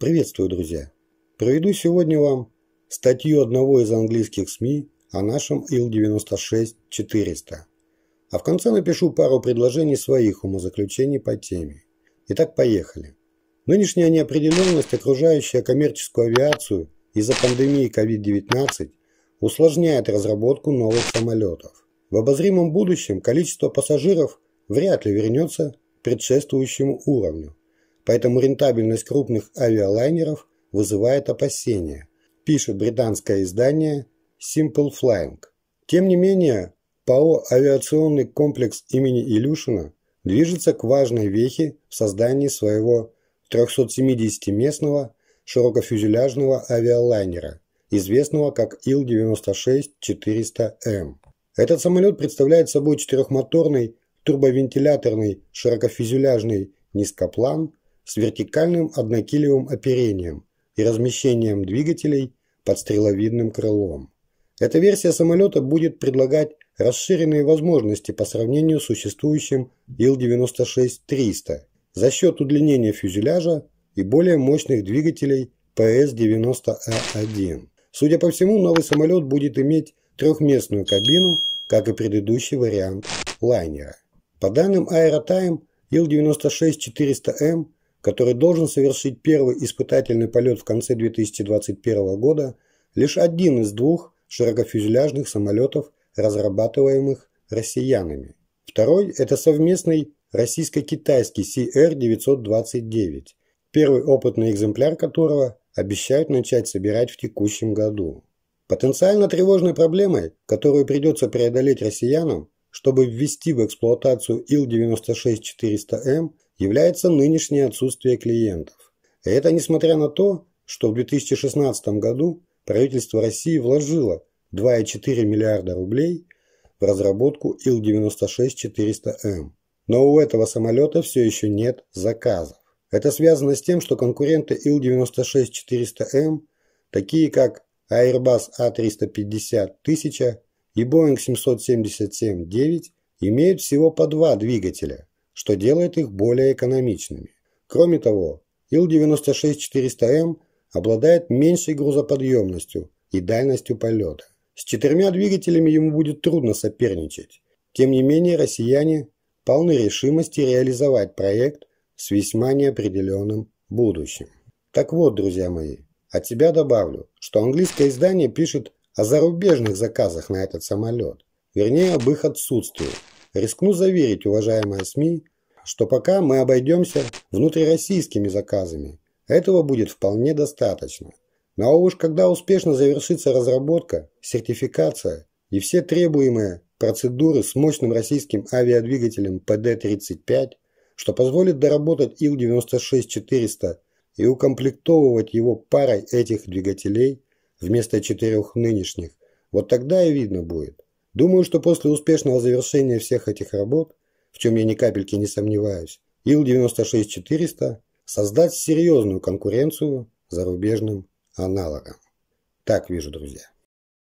Приветствую, друзья! Проведу сегодня вам статью одного из английских СМИ о нашем Ил-96-400, а в конце напишу пару предложений своих умозаключений по теме. Итак, поехали. Нынешняя неопределенность, окружающая коммерческую авиацию из-за пандемии COVID-19, усложняет разработку новых самолетов. В обозримом будущем количество пассажиров вряд ли вернется к предшествующему уровню. Поэтому рентабельность крупных авиалайнеров вызывает опасения, пишет британское издание Simple Flying. Тем не менее, ПАО «Авиационный комплекс имени Илюшина» движется к важной вехе в создании своего 370-местного широкофюзеляжного авиалайнера, известного как Ил-96-400М. Эм. Этот самолет представляет собой четырехмоторный турбовентиляторный широкофюзеляжный низкоплан с вертикальным однокилевым оперением и размещением двигателей под стреловидным крылом. Эта версия самолета будет предлагать расширенные возможности по сравнению с существующим Ил-96-300 за счет удлинения фюзеляжа и более мощных двигателей ПС-90А1. Судя по всему, новый самолет будет иметь трехместную кабину, как и предыдущий вариант лайнера. По данным Aerotime, Ил-96-400М который должен совершить первый испытательный полет в конце 2021 года, лишь один из двух широкофюзеляжных самолетов, разрабатываемых россиянами. Второй – это совместный российско-китайский CR-929, первый опытный экземпляр которого обещают начать собирать в текущем году. Потенциально тревожной проблемой, которую придется преодолеть россиянам, чтобы ввести в эксплуатацию Ил-96-400М, является нынешнее отсутствие клиентов. Это несмотря на то, что в 2016 году правительство России вложило 2,4 миллиарда рублей в разработку Ил-96-400М. Эм. Но у этого самолета все еще нет заказов. Это связано с тем, что конкуренты Ил-96-400М, эм, такие как Airbus A350-1000 а и Boeing 777-9, имеют всего по два двигателя, что делает их более экономичными. Кроме того, Ил-96-400М эм обладает меньшей грузоподъемностью и дальностью полета. С четырьмя двигателями ему будет трудно соперничать. Тем не менее, россияне полны решимости реализовать проект с весьма неопределенным будущим. Так вот, друзья мои, от себя добавлю, что английское издание пишет о зарубежных заказах на этот самолет, вернее об их отсутствии. Рискну заверить, уважаемые СМИ, что пока мы обойдемся внутрироссийскими заказами. Этого будет вполне достаточно. Но уж когда успешно завершится разработка, сертификация и все требуемые процедуры с мощным российским авиадвигателем ПД-35, что позволит доработать Ил-96-400 и укомплектовывать его парой этих двигателей вместо четырех нынешних, вот тогда и видно будет. Думаю, что после успешного завершения всех этих работ в чем я ни капельки не сомневаюсь, Ил-96400 создать серьезную конкуренцию зарубежным аналогам. Так вижу, друзья.